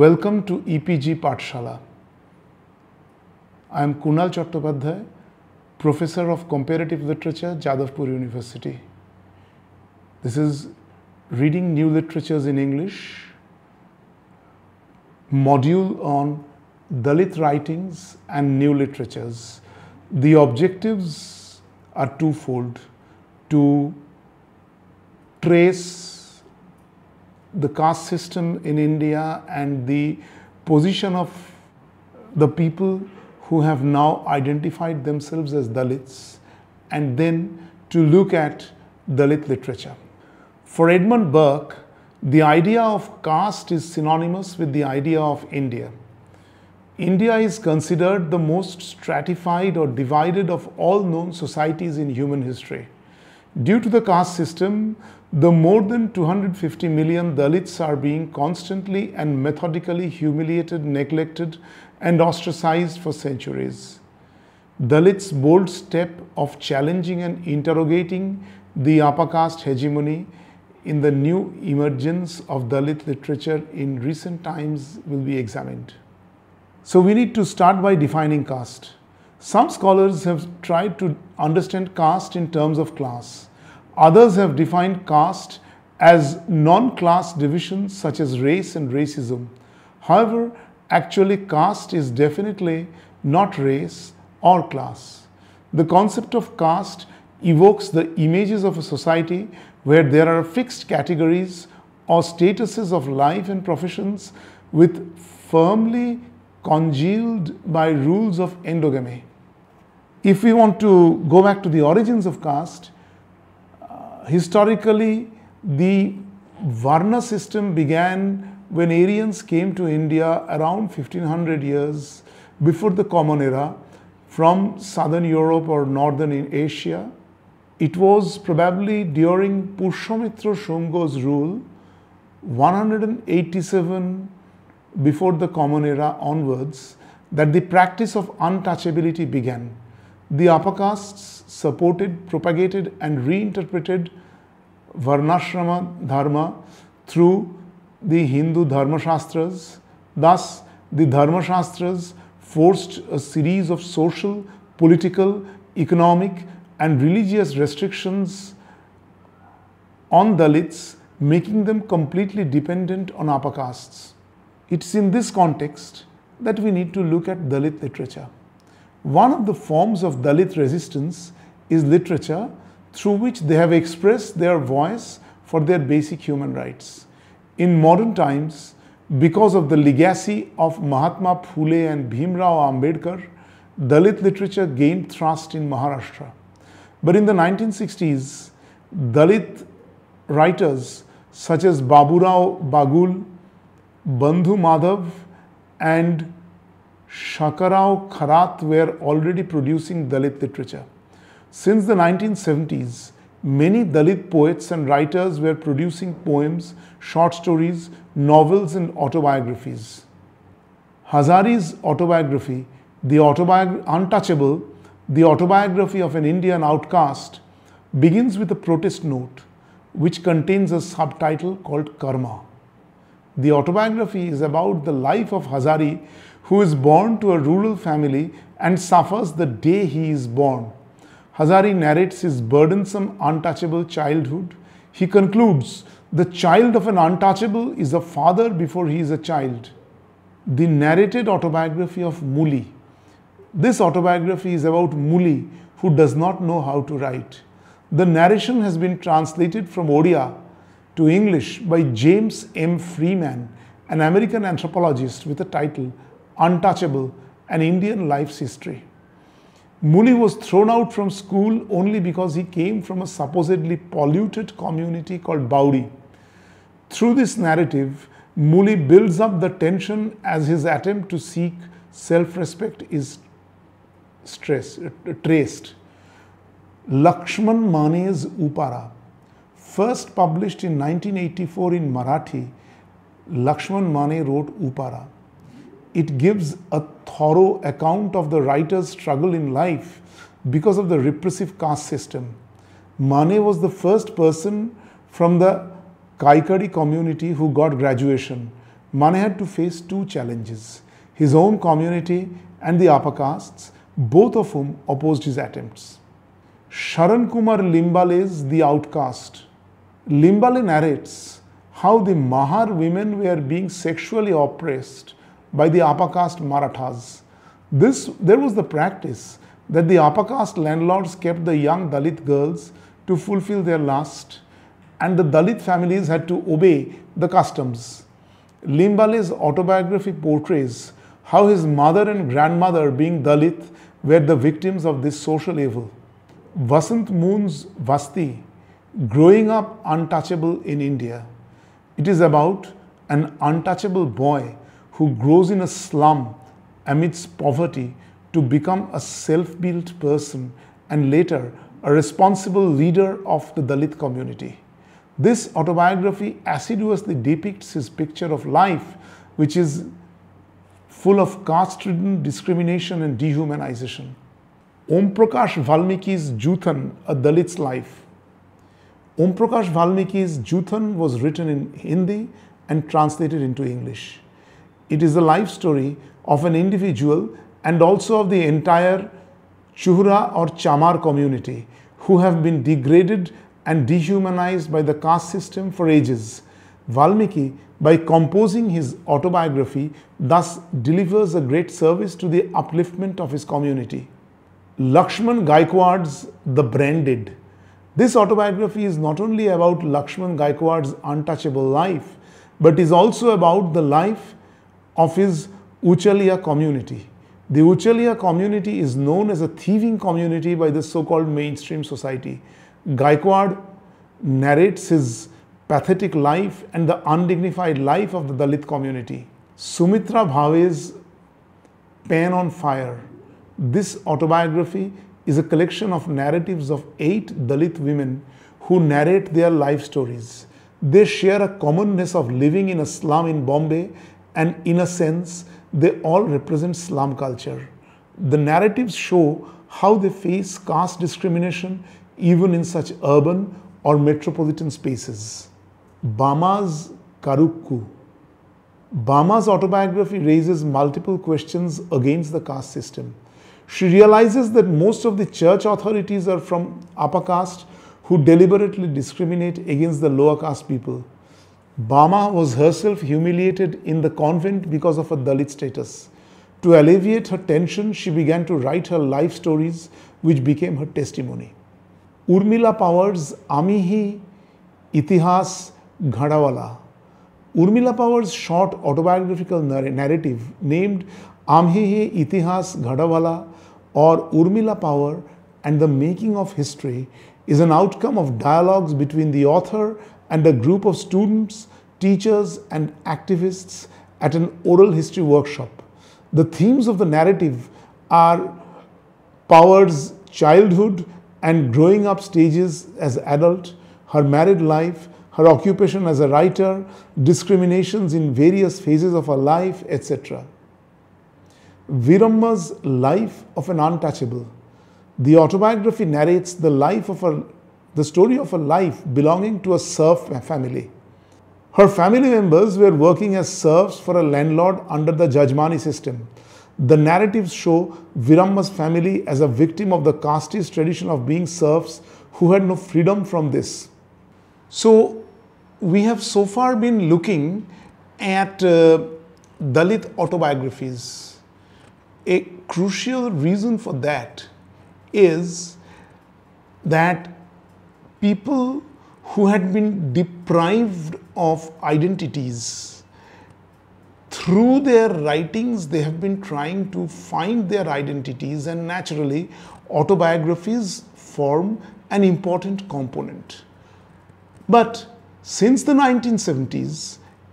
Welcome to EPG Patshala. I am Kunal Chattopadhyay, Professor of Comparative Literature, Jadavpur University. This is Reading New Literatures in English, module on Dalit Writings and New Literatures. The objectives are twofold to trace the caste system in India and the position of the people who have now identified themselves as Dalits and then to look at Dalit literature. For Edmund Burke, the idea of caste is synonymous with the idea of India. India is considered the most stratified or divided of all known societies in human history. Due to the caste system, the more than 250 million Dalits are being constantly and methodically humiliated, neglected and ostracized for centuries. Dalits' bold step of challenging and interrogating the upper caste hegemony in the new emergence of Dalit literature in recent times will be examined. So we need to start by defining caste. Some scholars have tried to understand caste in terms of class. Others have defined caste as non-class divisions such as race and racism. However, actually caste is definitely not race or class. The concept of caste evokes the images of a society where there are fixed categories or statuses of life and professions with firmly congealed by rules of endogamy. If we want to go back to the origins of caste, uh, historically the Varna system began when Aryans came to India around 1500 years before the Common Era from southern Europe or northern Asia. It was probably during Pushyamitra Shungo's rule 187 before the Common Era onwards that the practice of untouchability began the upper castes supported, propagated and reinterpreted Varnashrama Dharma through the Hindu Dharma Shastras. Thus, the Dharma Shastras forced a series of social, political, economic and religious restrictions on Dalits, making them completely dependent on upper castes. It's in this context that we need to look at Dalit literature. One of the forms of Dalit resistance is literature through which they have expressed their voice for their basic human rights. In modern times, because of the legacy of Mahatma Phule and Bhimrao Ambedkar, Dalit literature gained thrust in Maharashtra. But in the 1960s, Dalit writers such as Baburao Bagul, Bandhu Madhav, and Shakarao Kharat were already producing Dalit literature. Since the 1970s, many Dalit poets and writers were producing poems, short stories, novels and autobiographies. Hazari's autobiography, The Autobiography Untouchable, the autobiography of an Indian outcast, begins with a protest note which contains a subtitle called Karma. The autobiography is about the life of Hazari who is born to a rural family and suffers the day he is born. Hazari narrates his burdensome, untouchable childhood. He concludes, the child of an untouchable is a father before he is a child. The narrated autobiography of Muli. This autobiography is about Muli who does not know how to write. The narration has been translated from Odia to English by James M. Freeman, an American anthropologist with the title untouchable, and Indian life's history. Muli was thrown out from school only because he came from a supposedly polluted community called Bauri. Through this narrative, Muli builds up the tension as his attempt to seek self-respect is stress, traced. Lakshman Mane's Upara, first published in 1984 in Marathi, Lakshman Mane wrote Upara it gives a thorough account of the writer's struggle in life because of the repressive caste system. Mane was the first person from the Kaikari community who got graduation. Mane had to face two challenges, his own community and the upper castes, both of whom opposed his attempts. Sharan Kumar is The Outcast. Limbale narrates how the Mahar women were being sexually oppressed by the upper caste Marathas. This, there was the practice that the upper caste landlords kept the young Dalit girls to fulfill their lust and the Dalit families had to obey the customs. Limbale's autobiography portrays how his mother and grandmother being Dalit were the victims of this social evil. Vasant Moon's Vasti, Growing Up Untouchable in India. It is about an untouchable boy who grows in a slum amidst poverty to become a self-built person and later a responsible leader of the Dalit community. This autobiography assiduously depicts his picture of life, which is full of caste-ridden discrimination and dehumanization. Om Prakash Valmiki's Juthan, A Dalit's Life. Om Prakash Valmiki's Juthan was written in Hindi and translated into English. It is the life story of an individual and also of the entire Chuhra or Chamar community who have been degraded and dehumanized by the caste system for ages. Valmiki, by composing his autobiography, thus delivers a great service to the upliftment of his community. Lakshman Gaikwad's The Branded. This autobiography is not only about Lakshman Gaikwad's untouchable life, but is also about the life of his Uchalia community. The Uchalia community is known as a thieving community by the so-called mainstream society. Gaikwad narrates his pathetic life and the undignified life of the Dalit community. Sumitra Bhave's Pan on Fire. This autobiography is a collection of narratives of eight Dalit women who narrate their life stories. They share a commonness of living in a slum in Bombay and in a sense, they all represent slum culture. The narratives show how they face caste discrimination even in such urban or metropolitan spaces. Bama's Karukku. Bama's autobiography raises multiple questions against the caste system. She realizes that most of the church authorities are from upper caste who deliberately discriminate against the lower caste people. Bama was herself humiliated in the convent because of her Dalit status. To alleviate her tension, she began to write her life stories, which became her testimony. Urmila Powers Amihi Itihas Ghadawala. Urmila Powers' short autobiographical narrative named Amhihi Itihas Ghadawala or Urmila Power and the Making of History is an outcome of dialogues between the author and a group of students, teachers, and activists at an oral history workshop. The themes of the narrative are Power's childhood and growing up stages as adult, her married life, her occupation as a writer, discriminations in various phases of her life, etc. Viramma's life of an untouchable. The autobiography narrates the life of a the story of a life belonging to a serf family. Her family members were working as serfs for a landlord under the Jajmani system. The narratives show Viramma's family as a victim of the casteist tradition of being serfs who had no freedom from this. So, we have so far been looking at uh, Dalit autobiographies. A crucial reason for that is that people who had been deprived of identities. Through their writings, they have been trying to find their identities, and naturally, autobiographies form an important component. But since the 1970s,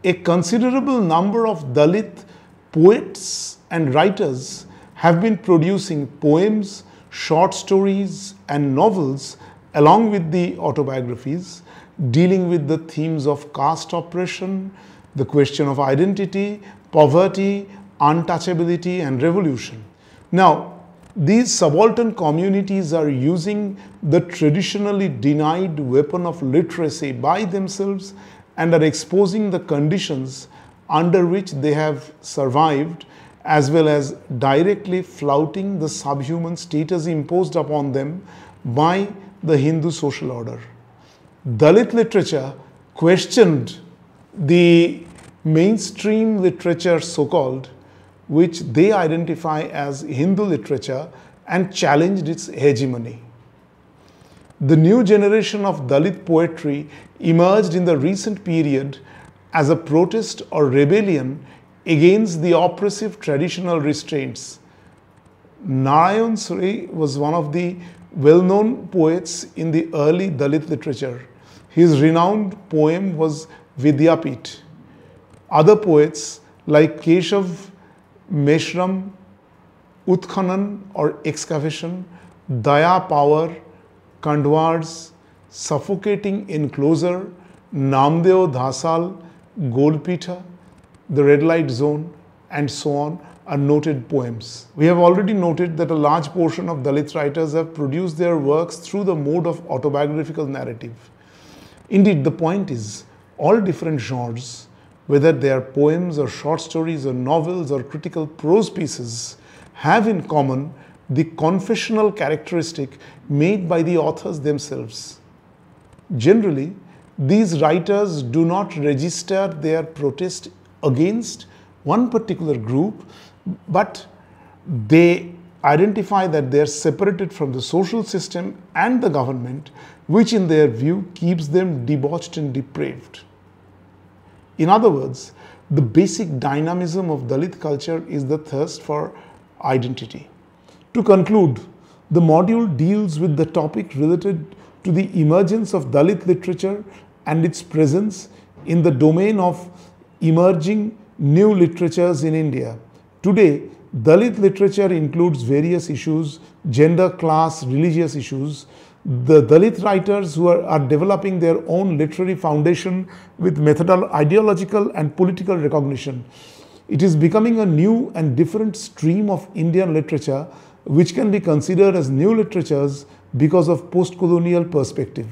a considerable number of Dalit poets and writers have been producing poems, short stories, and novels along with the autobiographies, dealing with the themes of caste oppression, the question of identity, poverty, untouchability and revolution. Now, these subaltern communities are using the traditionally denied weapon of literacy by themselves and are exposing the conditions under which they have survived as well as directly flouting the subhuman status imposed upon them by the Hindu social order. Dalit literature questioned the mainstream literature, so called, which they identify as Hindu literature and challenged its hegemony. The new generation of Dalit poetry emerged in the recent period as a protest or rebellion against the oppressive traditional restraints. Narayan Suri was one of the well-known poets in the early Dalit literature. His renowned poem was Vidyapit. Other poets like Keshav, Meshram, Utkhanan or excavation, Daya power, Kandwars, suffocating enclosure, Namdeo Dhasal, Golpita, the red light zone and so on are noted poems. We have already noted that a large portion of Dalit writers have produced their works through the mode of autobiographical narrative. Indeed, the point is, all different genres, whether they are poems or short stories or novels or critical prose pieces, have in common the confessional characteristic made by the authors themselves. Generally, these writers do not register their protest against one particular group but they identify that they are separated from the social system and the government, which in their view keeps them debauched and depraved. In other words, the basic dynamism of Dalit culture is the thirst for identity. To conclude, the module deals with the topic related to the emergence of Dalit literature and its presence in the domain of emerging new literatures in India. Today, Dalit literature includes various issues, gender, class, religious issues. The Dalit writers who are, are developing their own literary foundation with methodol ideological and political recognition. It is becoming a new and different stream of Indian literature which can be considered as new literatures because of post-colonial perspective.